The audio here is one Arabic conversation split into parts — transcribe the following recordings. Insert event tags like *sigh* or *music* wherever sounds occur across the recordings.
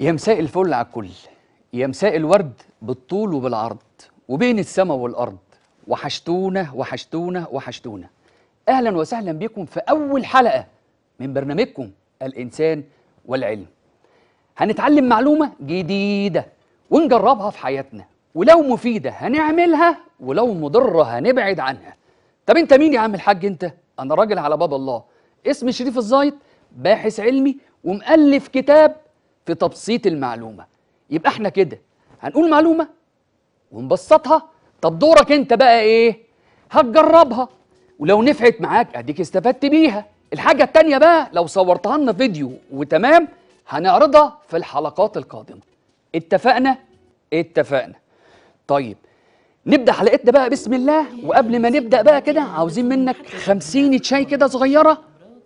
يا مساء الفل على الكل يا مساء الورد بالطول وبالعرض وبين السماء والارض وحشتونا وحشتونا وحشتونا اهلا وسهلا بكم في اول حلقه من برنامجكم الانسان والعلم هنتعلم معلومه جديده ونجربها في حياتنا ولو مفيده هنعملها ولو مضره هنبعد عنها طب انت مين يا عم الحاج انت انا راجل على باب الله اسمي شريف الزايد باحث علمي ومؤلف كتاب في تبسيط المعلومه يبقى احنا كده هنقول معلومه ونبسطها طب دورك انت بقى ايه هتجربها ولو نفعت معاك اديك استفدت بيها الحاجه التانيه بقى لو صورتها لنا فيديو وتمام هنعرضها في الحلقات القادمه اتفقنا اتفقنا طيب نبدا حلقتنا بقى بسم الله وقبل ما نبدا بقى كده عاوزين منك خمسين شاي كده صغيره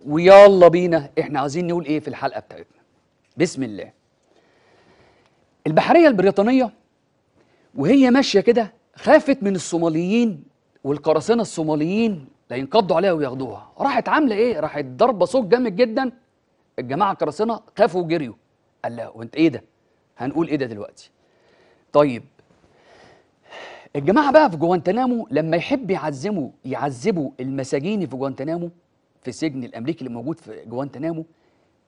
ويلا بينا احنا عايزين نقول ايه في الحلقه بتاعتنا بسم الله البحرية البريطانية وهي ماشية كده خافت من الصوماليين والقراصنة الصوماليين لا ينقضوا عليها وياخدوها راحت عاملة ايه راحت ضربة صوت جامد جدا الجماعة القراصنة خافوا وجريوا قال لا وانت ايه ده هنقول ايه ده دلوقتي طيب الجماعة بقى في جوانتنامو لما يحب يعزموا يعذبوا المساجين في جوانتنامو في السجن الامريكي اللي موجود في جوانتنامو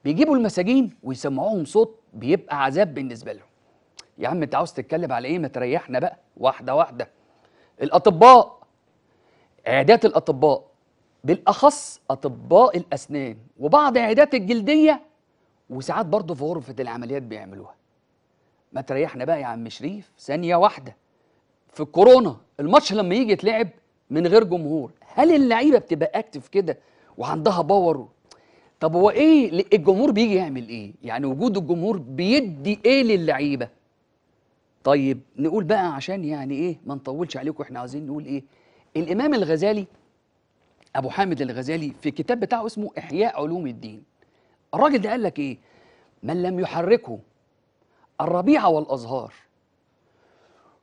بيجيبوا المساجين ويسمعوهم صوت بيبقى عذاب بالنسبه لهم يا عم انت عاوز تتكلم على ايه ما تريحنا بقى واحده واحده الاطباء عيادات الاطباء بالاخص اطباء الاسنان وبعض عيادات الجلديه وساعات برضه في غرفه العمليات بيعملوها ما تريحنا بقى يا عم شريف ثانيه واحده في الكورونا الماتش لما يجي يتلعب من غير جمهور هل اللعيبه بتبقى اكتف كده وعندها باور طب هو ايه الجمهور بيجي يعمل ايه يعني وجود الجمهور بيدي ايه للعيبه طيب نقول بقى عشان يعني ايه ما نطولش عليكم احنا عايزين نقول ايه الامام الغزالي ابو حامد الغزالي في كتاب بتاعه اسمه احياء علوم الدين الراجل ده قال لك ايه من لم يحركه الربيع والازهار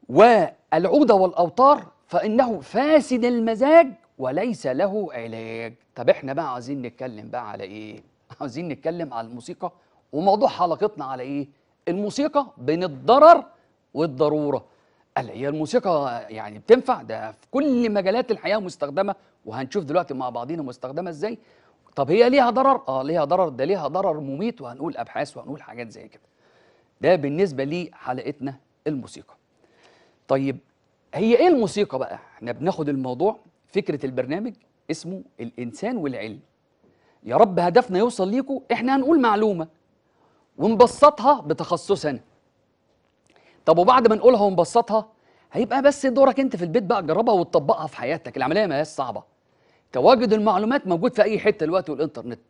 والعود والاوتار فانه فاسد المزاج وليس له علاج طب احنا بقى عايزين نتكلم بقى على ايه عايزين نتكلم على الموسيقى وموضوع حلقتنا على ايه الموسيقى بين الضرر والضروره قال هي الموسيقى يعني بتنفع ده في كل مجالات الحياه مستخدمه وهنشوف دلوقتي مع بعضينا مستخدمه ازاي طب هي ليها ضرر اه ليها ضرر ده ليها ضرر مميت وهنقول ابحاث وهنقول حاجات زي كده ده بالنسبه لحلقتنا الموسيقى طيب هي ايه الموسيقى بقى احنا بناخد الموضوع فكره البرنامج اسمه الانسان والعلم يا رب هدفنا يوصل ليكم احنا هنقول معلومه ونبسطها بتخصصنا طب وبعد ما نقولها ونبسطها هيبقى بس دورك انت في البيت بقى جربها وتطبقها في حياتك العمليه ما هياش صعبه تواجد المعلومات موجود في اي حته دلوقتي والانترنت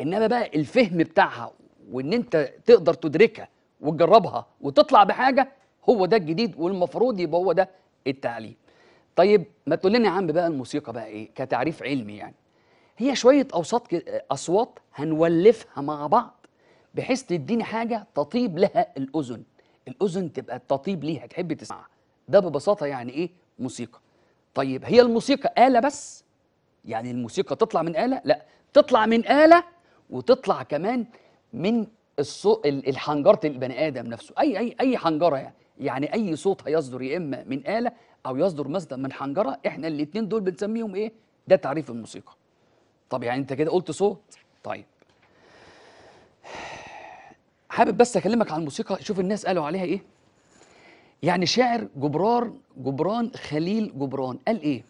انما بقى الفهم بتاعها وان انت تقدر تدركها وتجربها وتطلع بحاجه هو ده الجديد والمفروض يبقى هو ده التعليم طيب ما تقول لنا يا عم بقى الموسيقى بقى ايه كتعريف علمي يعني هي شويه اوساط اصوات هنولفها مع بعض بحيث تديني حاجه تطيب لها الاذن الاذن تبقى تطيب ليها تحب تسمعها ده ببساطه يعني ايه موسيقى طيب هي الموسيقى آلة بس يعني الموسيقى تطلع من آلة لا تطلع من آلة وتطلع كمان من الصوت الحنجرة البني آدم نفسه أي أي أي حنجرة يعني يعني أي صوت هيصدر يا إما من آلة او يصدر مثلا من حنجره احنا الاثنين دول بنسميهم ايه ده تعريف الموسيقى طب يعني انت كده قلت صوت طيب حابب بس اكلمك عن الموسيقى شوف الناس قالوا عليها ايه يعني شاعر جبران جبران خليل جبران قال ايه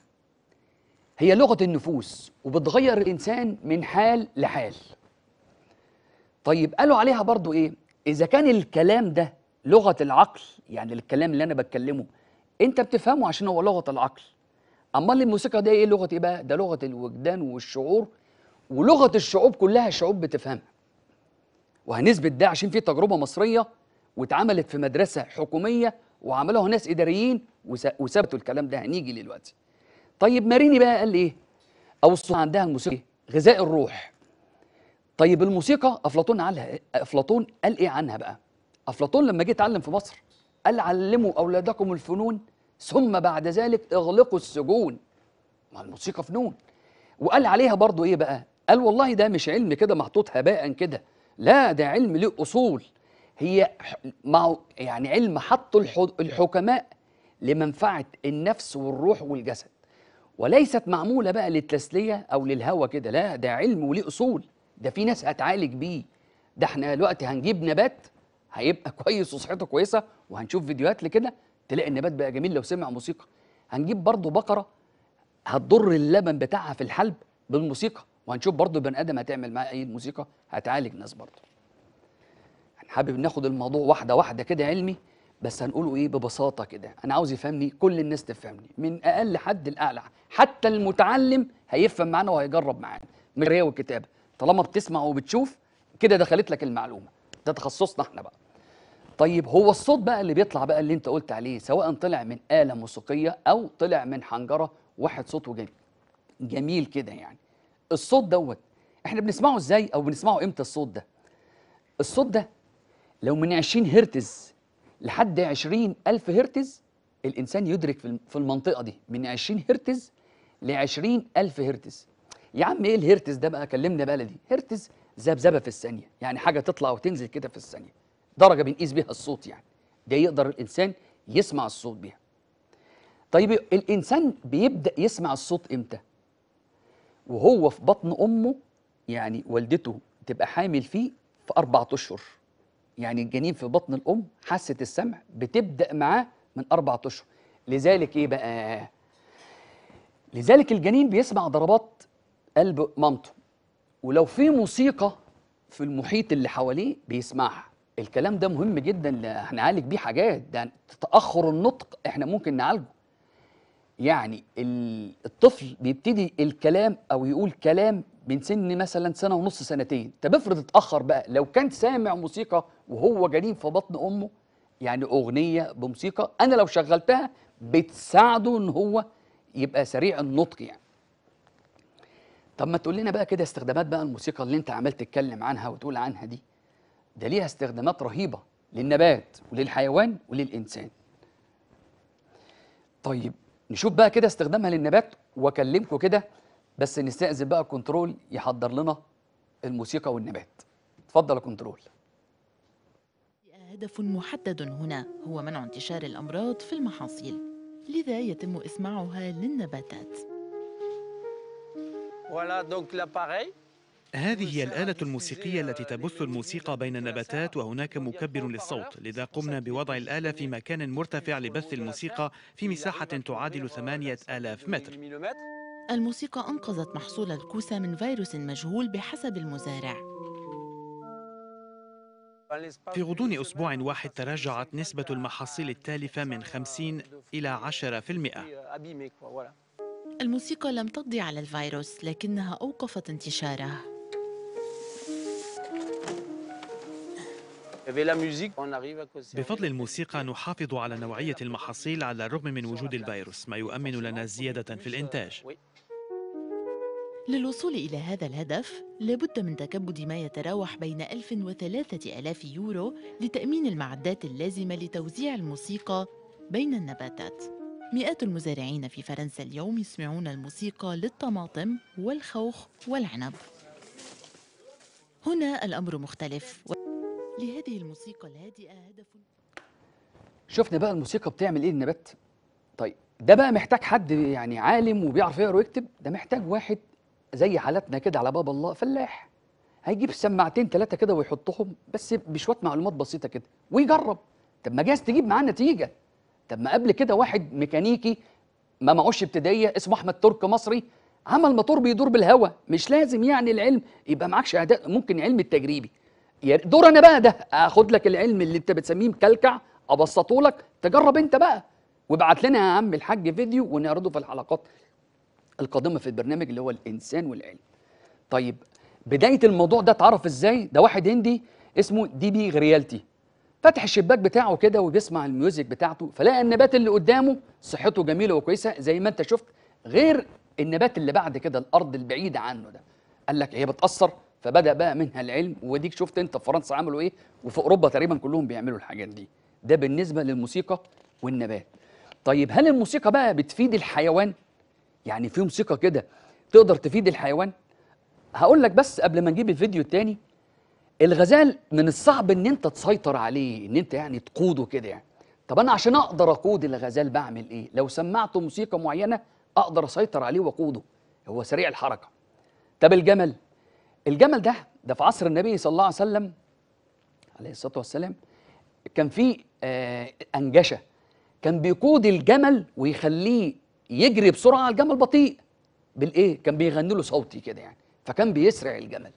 هي لغه النفوس وبتغير الانسان من حال لحال طيب قالوا عليها برضو ايه اذا كان الكلام ده لغه العقل يعني الكلام اللي انا بتكلمه انت بتفهمه عشان هو لغه العقل امال الموسيقى دي ايه لغه ايه بقى ده لغه الوجدان والشعور ولغه الشعوب كلها شعوب بتفهمها وهنثبت ده عشان في تجربه مصريه واتعملت في مدرسه حكوميه وعملوها ناس اداريين وثبتوا الكلام ده هنيجي دلوقتي طيب ماريني بقى قال ايه او الصوفيه عندها الموسيقى إيه؟ غذاء الروح طيب الموسيقى افلاطون قالها افلاطون قال ايه عنها بقى افلاطون لما جه اتعلم في مصر قال علموا أولادكم الفنون ثم بعد ذلك اغلقوا السجون ما الموسيقى فنون وقال عليها برضو ايه بقى قال والله ده مش علم كده محطوط هباء كده لا ده علم له اصول هي مع يعني علم حطه الحكماء لمنفعه النفس والروح والجسد وليست معموله بقى للتسليه او للهوى كده لا ده علم وليه اصول ده في ناس هتعالج بيه ده احنا دلوقتي هنجيب نبات هيبقى كويس وصحته كويسه وهنشوف فيديوهات لكده تلاقي النبات بقى جميل لو سمع موسيقى هنجيب برضه بقره هتضر اللبن بتاعها في الحلب بالموسيقى وهنشوف برضه بني ادم هتعمل معاه أي الموسيقى هتعالج ناس برضه حابب ناخد الموضوع واحده واحده كده علمي بس هنقوله ايه ببساطه كده انا عاوز يفهمني كل الناس تفهمني من اقل حد لاعلى حتى المتعلم هيفهم معانا وهيجرب معانا من القرايه والكتابه طالما بتسمع وبتشوف كده دخلت لك المعلومه ده تخصصنا احنا بقى طيب هو الصوت بقى اللي بيطلع بقى اللي انت قلت عليه سواء طلع من آلة موسيقية أو طلع من حنجرة واحد صوته جميل جميل كده يعني الصوت دوت احنا بنسمعه ازاي او بنسمعه امتى الصوت ده الصوت ده لو من 20 هرتز لحد 20000 هرتز الانسان يدرك في المنطقه دي من 20 هرتز ل 20000 هرتز يا عم ايه الهرتز ده بقى كلمنا بقى دي هرتز ذبذبه في الثانيه يعني حاجه تطلع وتنزل كده في الثانيه درجه بنقيس بيها الصوت يعني ده يقدر الانسان يسمع الصوت بيها طيب الانسان بيبدا يسمع الصوت امتى وهو في بطن امه يعني والدته تبقى حامل فيه في اربع اشهر يعني الجنين في بطن الام حاسه السمع بتبدا معاه من اربع اشهر لذلك ايه بقى لذلك الجنين بيسمع ضربات قلب مامته ولو في موسيقى في المحيط اللي حواليه بيسمعها الكلام ده مهم جدا هنعالج بيه حاجات ده تاخر النطق احنا ممكن نعالجه يعني الطفل بيبتدي الكلام او يقول كلام من سن مثلا سنه ونص سنتين طب افرض اتاخر بقى لو كان سامع موسيقى وهو جنين في بطن امه يعني اغنيه بموسيقى انا لو شغلتها بتساعده ان هو يبقى سريع النطق يعني طب ما تقول لنا بقى كده استخدامات بقى الموسيقى اللي انت عمال تتكلم عنها وتقول عنها دي ده ليها استخدامات رهيبة للنبات وللحيوان وللإنسان طيب نشوف بقى كده استخدامها للنبات واكلمكم كده بس نستأذن بقى الكنترول يحضر لنا الموسيقى والنبات اتفضل يا كنترول هدف محدد هنا هو منع انتشار الأمراض في المحاصيل لذا يتم إسماعها للنباتات Voilà donc l'appareil هذه هي الآلة الموسيقية التي تبث الموسيقى بين النباتات وهناك مكبر للصوت لذا قمنا بوضع الآلة في مكان مرتفع لبث الموسيقى في مساحة تعادل 8000 متر الموسيقى أنقذت محصول الكوسة من فيروس مجهول بحسب المزارع في غضون أسبوع واحد تراجعت نسبة المحاصيل التالفة من 50 إلى 10% الموسيقى لم تقضي على الفيروس لكنها أوقفت انتشاره بفضل الموسيقى نحافظ على نوعية المحاصيل على الرغم من وجود الفيروس ما يؤمن لنا زيادة في الإنتاج للوصول إلى هذا الهدف لابد من تكبد ما يتراوح بين 1000 و 3000 يورو لتأمين المعدات اللازمة لتوزيع الموسيقى بين النباتات مئات المزارعين في فرنسا اليوم يسمعون الموسيقى للطماطم والخوخ والعنب هنا الأمر مختلف لهذه الموسيقى الهادئة هدف شفنا بقى الموسيقى بتعمل ايه النبات طيب ده بقى محتاج حد يعني عالم وبيعرف يقرا ويكتب ده محتاج واحد زي حالاتنا كده على باب الله فلاح هيجيب سماعتين ثلاثه كده ويحطهم بس بشويه معلومات بسيطه كده ويجرب طب ما جايز تجيب معاه نتيجه طب ما قبل كده واحد ميكانيكي ما معوش ابتدائيه اسمه احمد ترك مصري عمل موتور بيدور بالهواء مش لازم يعني العلم يبقى معكش اعداد ممكن علم التجريبي يعني انا بقى ده اخد لك العلم اللي انت بتسميه مكلكع ابسطه لك تجرب انت بقى وابعت لنا يا عم الحاج فيديو ونعرضه في الحلقات القادمه في البرنامج اللي هو الانسان والعلم طيب بدايه الموضوع ده اتعرف ازاي ده واحد هندي اسمه دي بي غريالتي فتح الشباك بتاعه كده وبيسمع الميوزك بتاعته فلقى النبات اللي قدامه صحته جميله وكويسه زي ما انت شفت غير النبات اللي بعد كده الارض البعيده عنه ده قال لك هي بتاثر فبدا بقى منها العلم وديك شفت انت في فرنسا عملوا ايه وفي اوروبا تقريبا كلهم بيعملوا الحاجات دي ده بالنسبه للموسيقى والنبات طيب هل الموسيقى بقى بتفيد الحيوان يعني في موسيقى كده تقدر تفيد الحيوان هقول لك بس قبل ما نجيب الفيديو الثاني الغزال من الصعب ان انت تسيطر عليه ان انت يعني تقوده كده يعني طب انا عشان اقدر اقود الغزال بعمل ايه لو سمعته موسيقى معينه اقدر اسيطر عليه واقوده هو سريع الحركه طب الجمل الجمل ده ده في عصر النبي صلى الله عليه وسلم عليه الصلاه والسلام كان في آه انجشه كان بيقود الجمل ويخليه يجري بسرعه الجمل بطيء بالايه كان بيغني له صوتي كده يعني فكان بيسرع الجمل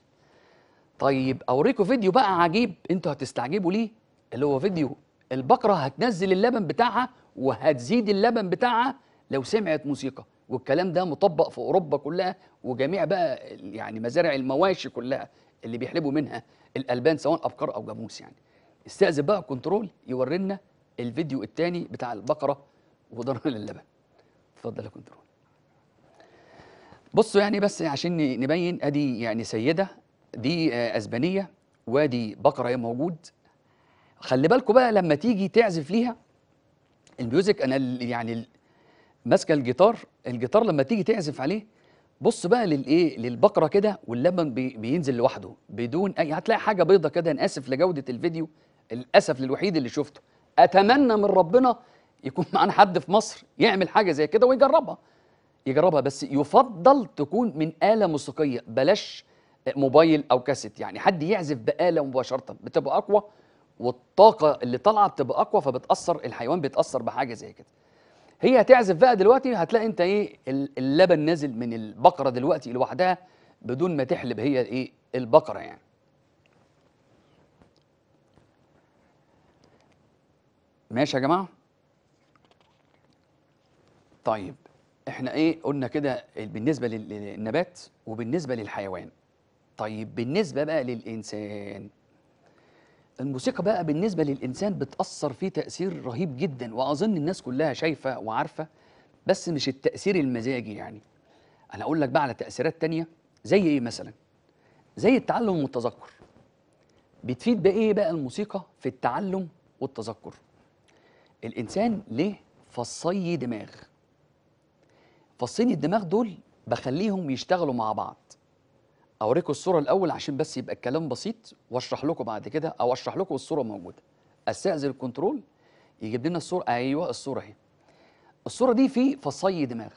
طيب اوريكم فيديو بقى عجيب انتوا هتستعجبوا ليه اللي هو فيديو البقره هتنزل اللبن بتاعها وهتزيد اللبن بتاعها لو سمعت موسيقى والكلام ده مطبق في اوروبا كلها وجميع بقى يعني مزارع المواشي كلها اللي بيحلبوا منها الالبان سواء ابقار او جاموس يعني استاذن بقى كنترول يورينا الفيديو الثاني بتاع البقره وضرنا اللبن *laughs* اتفضل يا كنترول بصوا يعني بس عشان نبين ادي يعني سيده دي اسبانيه وادي بقره هي موجود خلي بالكم بقى لما تيجي تعزف ليها الميوزك انا يعني ماسكه الجيتار الجيتار لما تيجي تعزف عليه بص بقى للايه للبقره كده واللبن بي بينزل لوحده بدون اي هتلاقي حاجه بيضه كده انا اسف لجوده الفيديو للاسف للوحيد اللي شفته اتمنى من ربنا يكون *laughs* معانا حد في مصر يعمل حاجه زي كده ويجربها يجربها بس يفضل تكون من آلة موسيقية بلاش موبايل أو كاسيت يعني حد يعزف بآلة مباشرة بتبقى أقوى والطاقة اللي طالعة بتبقى أقوى فبتأثر الحيوان بيتأثر بحاجة زي كده هي هتعزف بقى دلوقتي هتلاقي انت ايه اللبن نازل من البقره دلوقتي لوحدها بدون ما تحلب هي ايه البقره يعني ماشي يا جماعه طيب احنا ايه قلنا كده بالنسبه للنبات وبالنسبه للحيوان طيب بالنسبه بقى للانسان الموسيقى بقى بالنسبة للإنسان بتأثر فيه تأثير رهيب جدا وأظن الناس كلها شايفة وعارفة بس مش التأثير المزاجي يعني أنا أقول لك بقى على تأثيرات تانية زي إيه مثلا زي التعلم والتذكر بتفيد بإيه بقى الموسيقى في التعلم والتذكر الإنسان ليه فصي دماغ فصين الدماغ دول بخليهم يشتغلوا مع بعض اوريكم الصوره الاول عشان بس يبقى الكلام بسيط واشرح لكم بعد كده او اشرح لكم الصوره موجوده استاذن الكنترول يجيب لنا الصوره ايوه الصوره اهي الصوره دي في فصي دماغ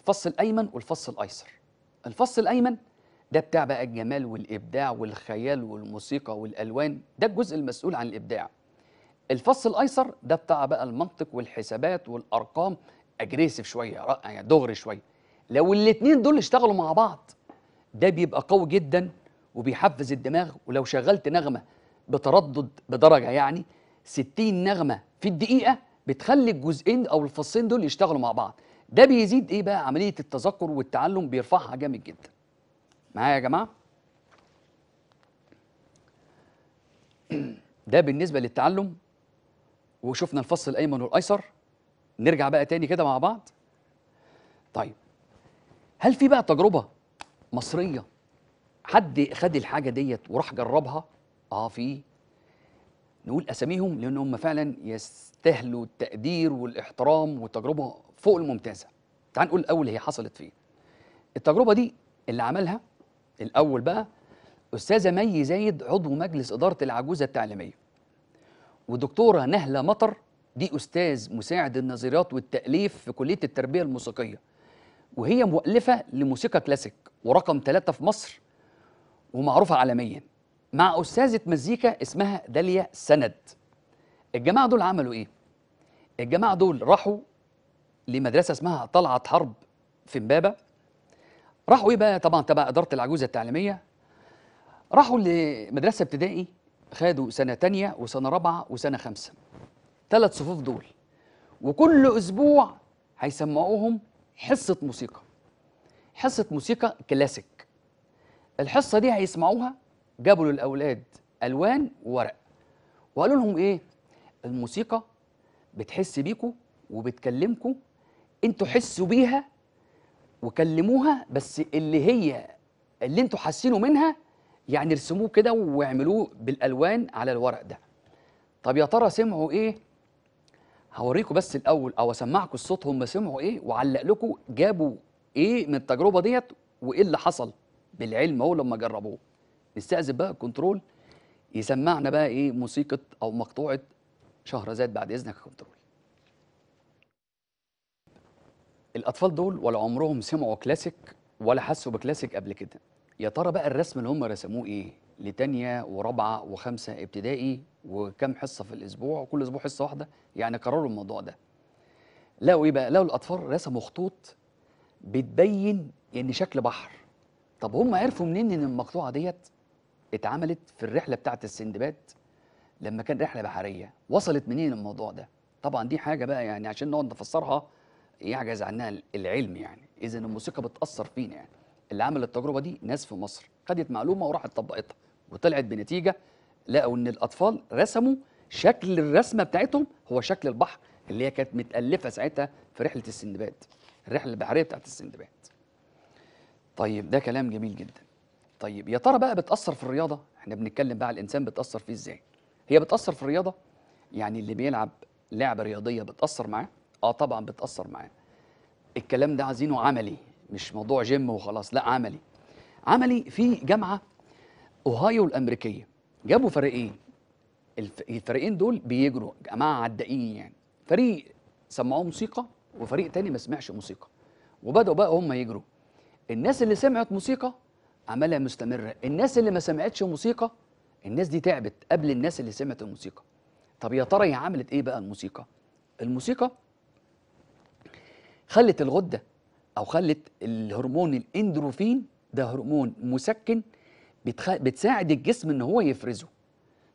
الفص الايمن والفص الايسر الفص الايمن ده بتاع بقى الجمال والابداع والخيال والموسيقى والالوان ده الجزء المسؤول عن الابداع الفص الايسر ده بتاع بقى المنطق والحسابات والارقام اجريسيف شويه يعني دغري شويه لو الاثنين دول اشتغلوا مع بعض ده بيبقى قوي جدا وبيحفز الدماغ ولو شغلت نغمه بتردد بدرجه يعني 60 نغمه في الدقيقه بتخلي الجزئين او الفصين دول يشتغلوا مع بعض ده بيزيد ايه بقى عمليه التذكر والتعلم بيرفعها جامد جدا معايا يا جماعه *clears throat* ده بالنسبه للتعلم وشفنا الفص الايمن والايسر نرجع بقى تاني كده مع بعض طيب هل في بقى تجربه مصريه حد خد الحاجه ديت وراح جربها اه في نقول اساميهم لان هم فعلا يستاهلوا التقدير والاحترام والتجربه فوق الممتازه تعال نقول الاول هي حصلت فين التجربه دي اللي عملها الاول بقى استاذه مي زايد عضو مجلس اداره العجوزه التعليميه ودكتوره نهله مطر دي استاذ مساعد النظريات والتاليف في كليه التربيه الموسيقيه وهي مؤلفة لموسيقى كلاسيك ورقم ثلاثة في مصر ومعروفة عالميا مع أستاذة مزيكا اسمها داليا سند الجماعة دول عملوا إيه؟ الجماعة دول راحوا لمدرسة اسمها طلعت حرب في مبابة راحوا إيه بقى طبعا تبع إدارة العجوزة التعليمية راحوا لمدرسة ابتدائي خدوا سنة تانية وسنة رابعة وسنة خمسة ثلاث صفوف دول وكل أسبوع هيسمعوهم حصه موسيقى حصه موسيقى كلاسيك الحصه دي هيسمعوها جابوا للاولاد الوان وورق وقالوا لهم ايه الموسيقى بتحس بيكوا وبتكلمكوا انتوا حسوا بيها وكلموها بس اللي هي اللي انتوا حاسينه منها يعني ارسموه كده واعملوه بالالوان على الورق ده طب يا ترى سمعوا ايه هوريكم بس الاول او اسمعكم الصوت هم سمعوا ايه وعلق لكم جابوا ايه من التجربه ديت وايه اللي حصل بالعلم اهو لما جربوه نستأذن بقى الكنترول يسمعنا بقى ايه موسيقى او مقطوعه شهرزاد بعد اذنك كنترول الاطفال دول ولا عمرهم سمعوا كلاسيك ولا حسوا بكلاسيك قبل كده يا ترى بقى الرسم اللي هم رسموه ايه لتانية ورابعة وخمسة ابتدائي وكم حصة في الأسبوع وكل أسبوع حصة واحدة يعني قرروا الموضوع ده لقوا إيه بقى؟ لقوا الأطفال رسموا خطوط بتبين إن شكل بحر طب هم عرفوا منين إن المقطوعة ديت اتعملت في الرحلة بتاعة السندباد لما كان رحلة بحرية وصلت منين الموضوع ده؟ طبعا دي حاجة بقى يعني عشان نقعد نفسرها يعجز عنها العلم يعني إذا الموسيقى بتأثر فينا يعني اللي عمل التجربة دي ناس في مصر خدت معلومة وراحت طبقتها وطلعت بنتيجه لقوا ان الاطفال رسموا شكل الرسمه بتاعتهم هو شكل البحر اللي هي كانت متالفه ساعتها في رحله السندباد الرحله البحريه بتاعت السندباد طيب ده كلام جميل جدا طيب يا ترى بقى بتاثر في الرياضه احنا بنتكلم بقى على الانسان بتاثر فيه ازاي هي بتاثر في الرياضه يعني اللي بيلعب لعبه رياضيه بتاثر معاه اه طبعا بتاثر معاه الكلام ده عايزينه عملي مش موضوع جيم وخلاص لا عملي عملي في جامعه اوهايو الامريكيه جابوا فريقين الفريقين دول بيجروا جماعه عدائيين يعني فريق سمعوه موسيقى وفريق تاني ما سمعش موسيقى وبداوا بقى هم يجروا الناس اللي سمعت موسيقى عملها مستمره الناس اللي ما سمعتش موسيقى الناس دي تعبت قبل الناس اللي سمعت الموسيقى طب يا ترى هي عملت ايه بقى الموسيقى الموسيقى خلت الغده او خلت الهرمون الاندروفين ده هرمون مسكن بتخ... بتساعد الجسم ان هو يفرزه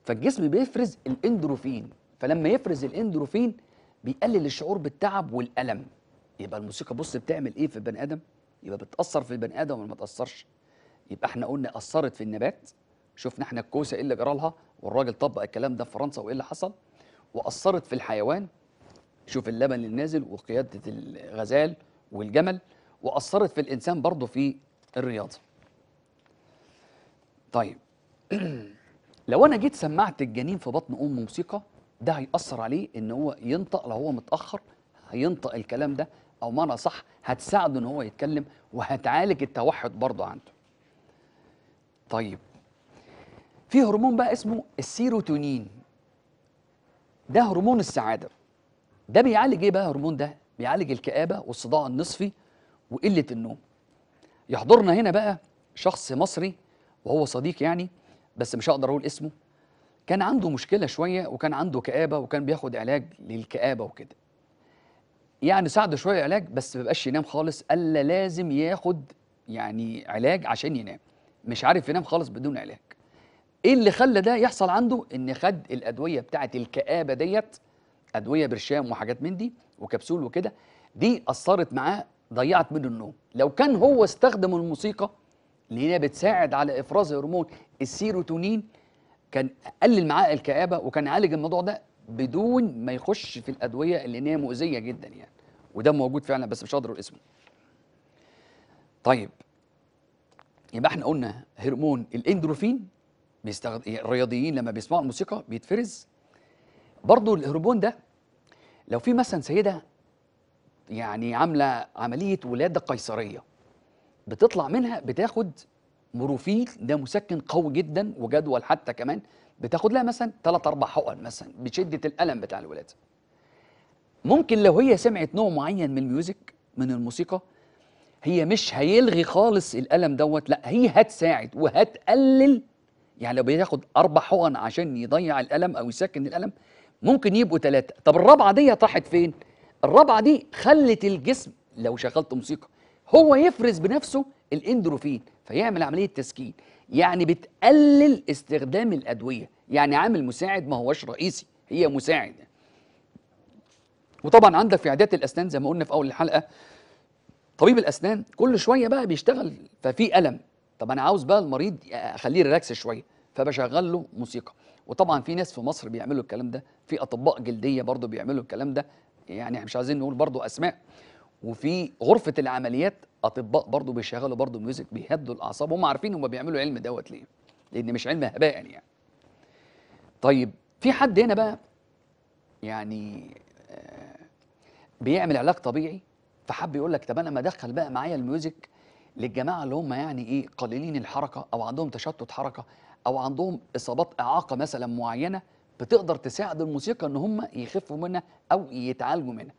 فالجسم بيفرز الاندروفين فلما يفرز الاندروفين بيقلل الشعور بالتعب والالم يبقى الموسيقى بص بتعمل ايه في البني ادم يبقى بتاثر في البني ادم ولا ما تاثرش يبقى احنا قلنا اثرت في النبات شفنا احنا الكوسه ايه اللي جرى لها والراجل طبق الكلام ده في فرنسا وايه اللي حصل واثرت في الحيوان شوف اللبن النازل وقياده الغزال والجمل واثرت في الانسان برضه في الرياضه طيب *clears throat* لو انا جيت سمعت الجنين في بطن امه موسيقى ده هيأثر عليه ان هو ينطق لو هو متأخر هينطق الكلام ده او معنى صح هتساعده ان هو يتكلم وهتعالج التوحد برضه عنده طيب في هرمون بقى اسمه السيروتونين ده هرمون السعاده ده بيعالج ايه بقى الهرمون ده بيعالج الكآبه والصداع النصفي وقله النوم يحضرنا هنا بقى شخص مصري وهو صديق يعني بس مش هقدر اقول اسمه كان عنده مشكله شويه وكان عنده كآبه وكان بياخد علاج للكآبه وكده يعني ساعده شويه علاج بس ما بقاش ينام خالص الا لازم ياخد يعني علاج عشان ينام مش عارف ينام خالص بدون علاج ايه اللي خلى ده يحصل عنده ان خد الادويه بتاعه الكآبه ديت ادويه برشام وحاجات من دي وكبسول وكده دي اثرت معاه ضيعت منه النوم لو كان هو استخدم الموسيقى اللي هي بتساعد على افراز هرمون السيروتونين كان قلل معاه الكآبه وكان عالج الموضوع ده بدون ما يخش في الادويه اللي هي مؤذيه جدا يعني وده موجود فعلا بس مش هقدر اسمه طيب يبقى احنا قلنا هرمون الاندروفين بيستخد... يعني الرياضيين لما بيسمعوا الموسيقى بيتفرز برضو الهرمون ده لو في مثلا سيده يعني عامله عمليه ولاده قيصريه بتطلع منها بتاخد مروفيل ده مسكن قوي جدا وجدول حتى كمان بتاخد لها مثلا ثلاث اربع حقن مثلا بشده الالم بتاع الولاده ممكن لو هي سمعت نوع معين من الميوزك من الموسيقى هي مش هيلغي خالص الالم دوت لا هي هتساعد وهتقلل يعني لو بياخد اربع حقن عشان يضيع الالم او يسكن الالم ممكن يبقوا ثلاثه طب الرابعه دي طاحت فين الرابعه دي خلت الجسم لو شغلت موسيقى هو يفرز بنفسه الاندروفين فيعمل عمليه تسكين يعني بتقلل استخدام الادويه يعني عامل مساعد ما هوش رئيسي هي مساعد وطبعا عندك في عيادات الاسنان زي ما قلنا في اول الحلقه طبيب الاسنان كل شويه بقى بيشتغل ففي الم طب انا عاوز بقى المريض اخليه ريلاكس شويه فبشغل له موسيقى وطبعا في ناس في مصر بيعملوا الكلام ده في اطباء جلديه برضه بيعملوا الكلام ده يعني مش عايزين نقول برضه اسماء وفي غرفه العمليات اطباء برضه بيشغلوا برضه ميوزك بيهدوا الاعصاب هم عارفين هم بيعملوا علم دوت ليه لان مش علم هباء يعني طيب في حد هنا بقى يعني آه، بيعمل علاج طبيعي فحب يقول لك طب انا ما ادخل بقى معايا الميوزك للجماعه اللي هم يعني ايه قليلين الحركه او عندهم تشتت حركه او عندهم اصابات اعاقه مثلا معينه بتقدر تساعد الموسيقى ان هم يخفوا منها او يتعالجوا منها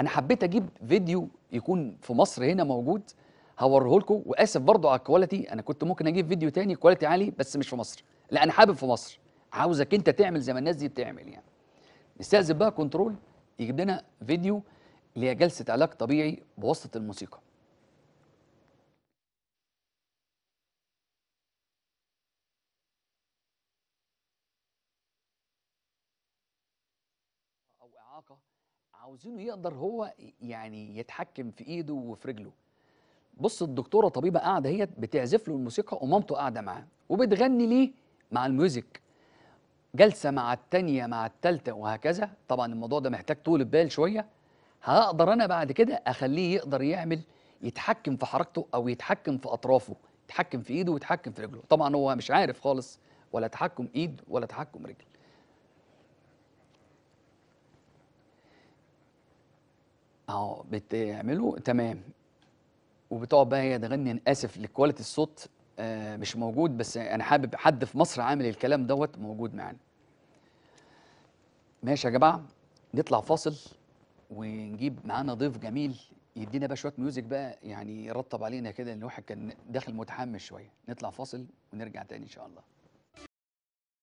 انا حبيت اجيب فيديو يكون في مصر هنا موجود هوريه لكم واسف برضو على الكواليتي انا كنت ممكن اجيب فيديو تاني كواليتي عالي بس مش في مصر لا انا حابب في مصر عاوزك انت تعمل زي ما الناس دي بتعمل يعني نستأذن بقى كنترول يجيب لنا فيديو اللي هي جلسه علاج طبيعي بواسطه الموسيقى عاوزينه يقدر هو يعني يتحكم في ايده وفي رجله بص الدكتوره طبيبه قاعده هي بتعزف له الموسيقى ومامته قاعده معاه وبتغني ليه مع الميوزك جلسه مع التانيه مع التالته وهكذا طبعا الموضوع ده محتاج طول بال شويه هقدر انا بعد كده اخليه يقدر يعمل يتحكم في حركته او يتحكم في اطرافه يتحكم في ايده ويتحكم في رجله طبعا هو مش عارف خالص ولا تحكم ايد ولا تحكم رجل اهو بتعمله تمام وبتقعد بقى هي تغني انا اسف لكواليتي الصوت آه مش موجود بس انا حابب حد في مصر عامل الكلام دوت موجود معانا ماشي يا جماعه نطلع فاصل ونجيب معانا ضيف جميل يدينا بقى شويه ميوزك بقى يعني يرطب علينا كده ان الواحد كان داخل متحمس شويه نطلع فاصل ونرجع تاني ان شاء الله